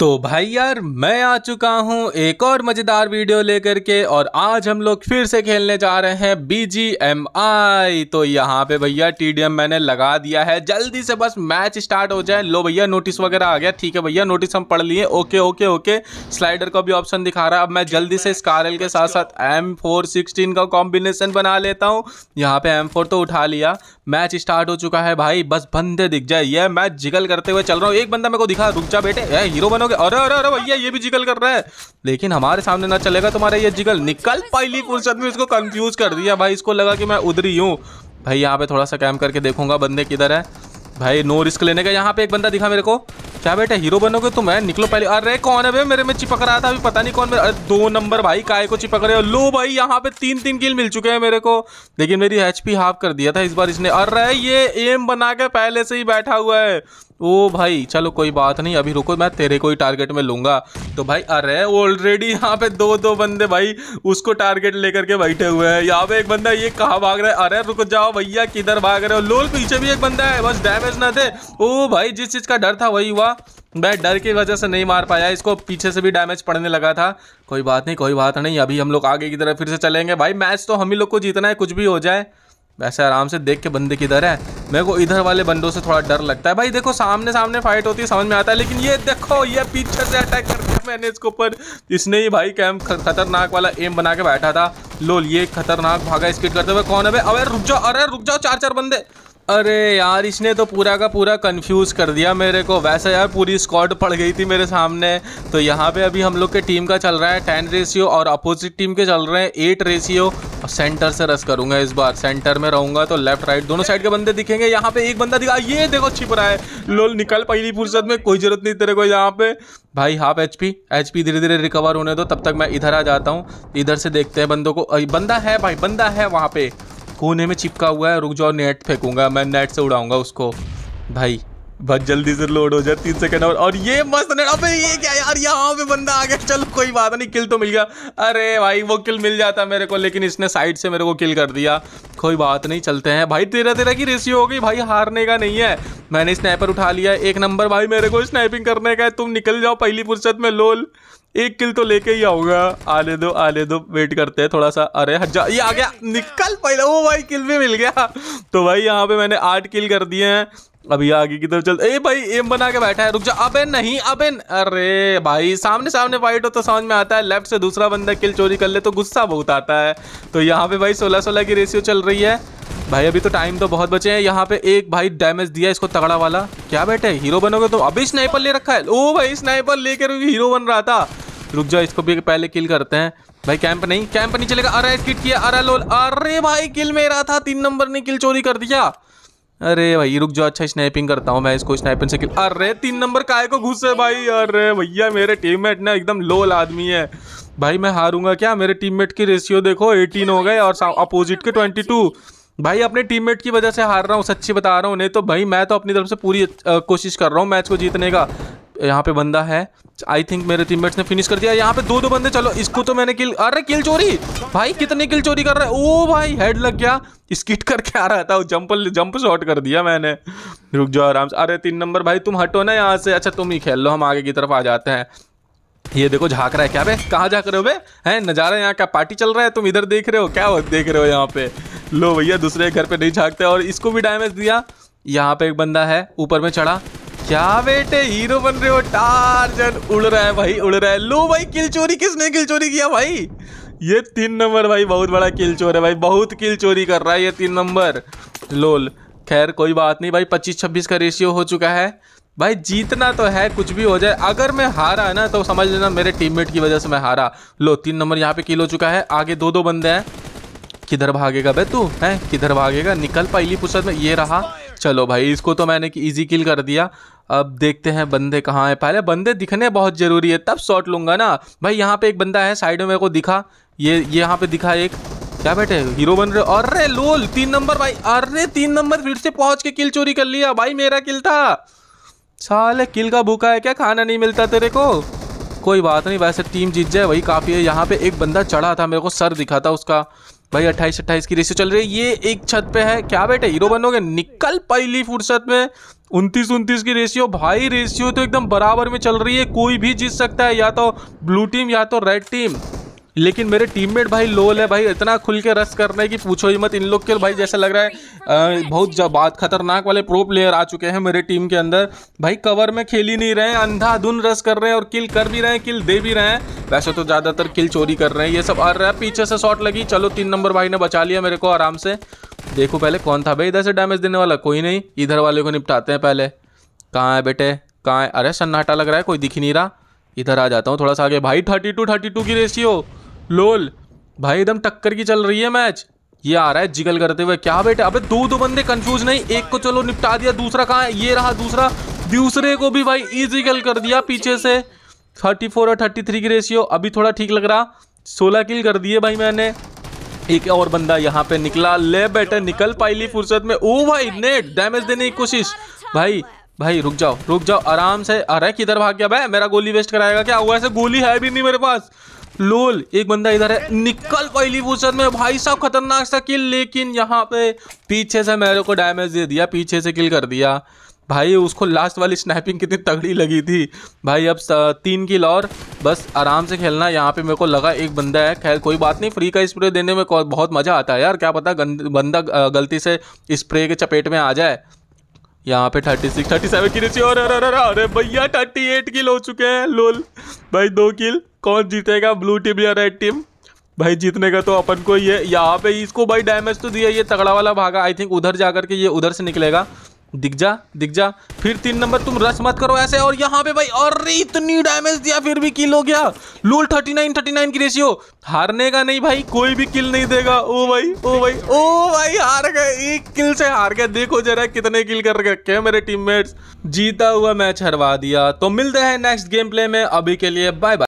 तो भाई यार मैं आ चुका हूँ एक और मज़ेदार वीडियो लेकर के और आज हम लोग फिर से खेलने जा रहे हैं बी जी एम आई तो यहाँ पे भैया टी डी एम मैंने लगा दिया है जल्दी से बस मैच स्टार्ट हो जाए लो भैया नोटिस वगैरह आ गया ठीक है भैया नोटिस हम पढ़ लिए ओके ओके ओके स्लाइडर का भी ऑप्शन दिखा रहा है अब मैं जल्दी से स्कारल के साथ साथ एम फोर सिक्सटीन का कॉम्बिनेशन बना लेता हूँ यहाँ पे एम फोर तो उठा लिया मैच स्टार्ट हो चुका है भाई बस बंदे दिख जाए यह मैच जिगल करते हुए चल रहा हूँ एक बंदा मेरे को दिखा रुक जा बेटे हीरो बनो करोगे अरे अरे अरे भैया ये भी जिगल कर रहा है लेकिन हमारे सामने ना चलेगा तुम्हारा ये जिगल निकल पहली फुर्सत में इसको कंफ्यूज कर दिया भाई इसको लगा कि मैं उधर ही हूँ भाई यहाँ पे थोड़ा सा कैम करके देखूंगा बंदे किधर है भाई नो रिस्क लेने का यहाँ पे एक बंदा दिखा मेरे को क्या बेटा हीरो बनोगे तुम है निकलो पहले अरे कौन है भाई मेरे में चिपक रहा था अभी पता नहीं कौन मेरे अरे दो नंबर भाई काय को चिपक रहे हो लो भाई यहाँ पे तीन तीन किल मिल चुके हैं मेरे को लेकिन मेरी एचपी हाफ कर दिया था इस बार इसने अरे ये एम बना के पहले से ही बैठा हुआ है ओ भाई चलो कोई बात नहीं अभी रुको मैं तेरे को ही टारगेट में लूंगा तो भाई अरे ऑलरेडी यहाँ पे दो दो बंदे भाई उसको टारगेट लेकर के बैठे हुए हैं यहाँ पे एक बंदा ये कहा भाग रहा है अरे रुक जाओ भैया किधर भाग रहे हो लोल पीछे भी एक बंदा है बस डैमेज ना थे ओ भाई जिस चीज़ का डर था वही हुआ मैं डर की वजह से नहीं मार पाया इसको पीछे से भी डैमेज पड़ने लगा था कोई बात नहीं कोई बात नहीं अभी हम लोग आगे की तरफ फिर से चलेंगे भाई मैच तो हम ही लोग को जीतना है कुछ भी हो जाए वैसे आराम से देख के बंदे किधर है मेरे को इधर वाले बंदों से थोड़ा डर लगता है भाई देखो सामने सामने फाइट होती है समझ में आता है लेकिन ये देखो ये पीछे से अटैक कर दिया मैंने इसके ऊपर इसने ही भाई कैम खतरनाक वाला एम बना के बैठा था लोल ये खतरनाक भागा स्किट करते हुए कौन है भाई अरे रुक जाओ अरे रुक जाओ चार चार बंदे अरे यार इसने तो पूरा का पूरा कंफ्यूज कर दिया मेरे को वैसे यार पूरी स्क्वाड पड़ गई थी मेरे सामने तो यहाँ पे अभी हम लोग के टीम का चल रहा है टेन रेशियो और अपोजिट टीम के चल रहे हैं एट रेशियो सेंटर से रस करूंगा इस बार सेंटर में रहूंगा तो लेफ्ट राइट दोनों साइड के बंदे दिखेंगे यहाँ पे एक बंदा दिखा ये देखो छिप रहा है लोल निकल पहली फुर्सत में कोई जरूरत नहीं तेरे को यहाँ पे भाई हाफ एच पी एच पी धीरे धीरे रिकवर होने दो तब तक मैं इधर आ जाता हूँ इधर से देखते हैं बंदों को बंदा है भाई बंदा है वहाँ पे कोने में चिपका हुआ है रुक जाओ नेट फेंकूंगा मैं नेट से उड़ाऊंगा उसको भाई बस जल्दी से लोड हो जाए तीन सेकंड और और ये मस्त नेट अबे ये क्या यार यहाँ पे बंदा आ गया चलो कोई बात नहीं किल तो मिल गया अरे भाई वो किल मिल जाता मेरे को लेकिन इसने साइड से मेरे को किल कर दिया कोई बात नहीं चलते हैं भाई तेरा तेरा की रेसी हो गई भाई हारने का नहीं है मैंने स्नैपर उठा लिया एक नंबर भाई मेरे को स्नैपिंग करने का है तुम निकल जाओ पहली फुर्सत में लोल एक किल तो लेके ही आऊंगा आले दो आले दो वेट करते हैं थोड़ा सा अरे हजा ये आ गया निकल पहले वो भाई किल भी मिल गया तो भाई यहाँ पे मैंने आठ किल कर दिए हैं अभी आगे की तरफ चल ए भाई एम बना के बैठा है रुक जा अबे नहीं अबे अरे भाई सामने सामने वाइट हो तो समझ में आता है लेफ्ट से दूसरा बंदा किल चोरी कर ले तो गुस्सा बहुत आता है तो यहाँ पे भाई सोलह सोलह की रेशियो चल रही है भाई अभी तो टाइम तो बहुत बचे हैं यहाँ पे एक भाई डैमेज दिया इसको तगड़ा वाला क्या बैठे हीरो बनोगे तो अभी स्नाइपर ले रखा है ओ भाई स्नाइपर लेकर हीरो बन रहा था रुक जाओ इसको भी पहले किल करते हैं भाई कैंप नहीं कैंप नहीं चलेगा अरे किट किया अरे लोल अरे भाई किल मेरा था तीन नंबर ने किल चोरी कर दिया अरे भाई रुक जो अच्छा स्नैपिंग करता हूँ मैं इसको स्नैपिंग से किल अरे तीन नंबर काय को घुसे भाई अरे भैया मेरे टीममेट ना एकदम लोल आदमी है भाई मैं हारूंगा क्या मेरे टीममेट की रेशियो देखो 18 हो गए और अपोजिट के 22 भाई अपने टीममेट की वजह से हार रहा हूँ सच्ची बता रहा हूँ नहीं तो भाई मैं तो अपनी तरफ से पूरी कोशिश कर रहा हूँ मैच को जीतने का यहाँ पे बंदा है आई थिंक मेरे टीम ने फिनिश कर दिया यहाँ पे दो दो बंदे चलो इसको तो मैंने किल अरे किल चोरी भाई कितने किल चोरी कर रहा है ओ भाई हेड लग गया स्किट करके आ रहा था जंप जंप शॉट कर दिया मैंने रुक जाओ आराम से अरे तीन नंबर भाई तुम हटो ना यहाँ से अच्छा तुम ही खेल लो हम आगे की तरफ आ जाते हैं ये देखो झाक रहा है क्या बे कहाँ झाक रहे हो बे है नज़ारा यहाँ का पार्टी चल रहा है तुम इधर देख रहे हो क्या हो देख रहे हो यहाँ पे लो भैया दूसरे घर पे नहीं झाकते और इसको भी डैमेज दिया यहाँ पे एक बंदा है ऊपर में चढ़ा क्या बेटे हीरो बन रहे हो टार्जन उड़ रहा है भाई उड़ रहा है लो भाई किल चोरी किसने किल चोरी किया भाई ये तीन नंबर भाई बहुत बड़ा किल चोर है भाई बहुत किल चोरी कर रहा है ये तीन नंबर लोल खैर कोई बात नहीं भाई पच्चीस छब्बीस का रेशियो हो चुका है भाई जीतना तो है कुछ भी हो जाए अगर मैं हारा ना तो समझ लेना मेरे टीममेट की वजह से मैं हारा लो तीन नंबर यहाँ पे किल हो चुका है आगे दो दो बंदे हैं किधर भागेगा भाई तू है किधर भागेगा निकल पाईली फुर्सत में ये रहा चलो भाई इसको तो मैंने इजी किल कर दिया अब देखते हैं बंदे कहाँ हैं पहले बंदे दिखने बहुत ज़रूरी है तब शॉट लूँगा ना भाई यहाँ पे एक बंदा है साइड में मेरे को दिखा ये ये यहाँ पे दिखा एक क्या बेटे हीरो बन रहे अरे लोल तीन नंबर भाई अरे तीन नंबर फिर से पहुंच के किल चोरी कर लिया भाई मेरा किल था साले किल का भूखा है क्या खाना नहीं मिलता तेरे को कोई बात नहीं वैसे टीम जीत जाए वही काफ़ी है यहाँ पे एक बंदा चढ़ा था मेरे को सर दिखा था उसका भाई अट्ठाईस अट्ठाईस की रेसियो चल रही है ये एक छत पे है क्या बेटे हीरो बनोगे निकल पहली फुर्सत में उनतीस उनतीस की रेशियो भाई रेशियो तो एकदम बराबर में चल रही है कोई भी जीत सकता है या तो ब्लू टीम या तो रेड टीम लेकिन मेरे टीममेट भाई लोल है भाई इतना खुल के रस करने की पूछो ही मत इन लोग के भाई जैसा लग रहा है आ, बहुत जब बात खतरनाक वाले प्रो प्लेयर आ चुके हैं मेरे टीम के अंदर भाई कवर में खेल ही नहीं रहे अंधाधुन रस कर रहे हैं और किल कर भी रहे हैं किल दे भी रहे हैं वैसे तो ज़्यादातर किल चोरी कर रहे हैं ये सब आ रहा है पीछे से शॉट लगी चलो तीन नंबर भाई ने बचा लिया मेरे को आराम से देखो पहले कौन था भाई इधर से डैमेज देने वाला कोई नहीं इधर वाले को निपटाते हैं पहले कहाँ है बेटे कहाँ है अरे सन्नाटा लग रहा है कोई दिख नहीं रहा इधर आ जाता हूँ थोड़ा सा आगे भाई थर्टी टू थर्टी टू की रेशियो लोल भाई एकदम टक्कर की चल रही है मैच ये आ रहा है जिगल करते हुए क्या बेटे अबे दो दो बंदे कंफ्यूज नहीं एक को चलो निपटा दिया दूसरा कहाँ है ये रहा दूसरा दूसरे को भी भाई ई जिगल कर दिया पीछे से थर्टी फोर और थर्टी थ्री की रेशियो अभी थोड़ा ठीक लग रहा सोलह किल कर दिए भाई मैंने एक और बंदा यहाँ पे निकला ले बेटे निकल पाईली फुर्सत में ओ भाई नेट डैमेज देने की कोशिश भाई भाई रुक जाओ रुक जाओ आराम से अरे किधर भाग गया भाई मेरा गोली वेस्ट कराएगा क्या हुआ ऐसे गोली है भी नहीं मेरे पास लोल एक बंदा इधर है निकल पाईली फुर्सत में भाई साहब खतरनाक सा किल लेकिन यहाँ पे पीछे से मेरे को डैमेज दे दिया पीछे से किल कर दिया भाई उसको लास्ट वाली स्नैपिंग कितनी तगड़ी लगी थी भाई अब तीन किल और बस आराम से खेलना यहाँ पे मेरे को लगा एक बंदा है खैर कोई बात नहीं फ्री का स्प्रे देने में बहुत मज़ा आता है यार क्या पता बंदा गलती से स्प्रे के चपेट में आ जाए यहाँ पे थर्टी सिक्स थर्टी सेवन किलो और अरे अरे अरे भैया थर्टी एट किल हो चुके हैं लोल भाई दो किल कौन जीतेगा ब्लू टीम या रेड टीम भाई जीतने का तो अपन को ये यहाँ पे इसको भाई डैमेज तो दिया ये तगड़ा वाला भागा आई थिंक उधर जा करके ये उधर से निकलेगा दिख जा दिख जा फिर तीन नंबर तुम रश मत करो ऐसे और यहाँ पे भाई और इतनी डैमेज दिया फिर भी किल हो गया लूल 39 39 की रेशियो हारने का नहीं भाई कोई भी किल नहीं देगा ओ भाई ओ भाई ओ भाई हार गए एक किल से हार गए देखो जरा कितने किल कर रखे क्या मेरे टीम जीता हुआ मैच हरवा दिया तो मिलते हैं नेक्स्ट गेम प्ले में अभी के लिए बाय बाय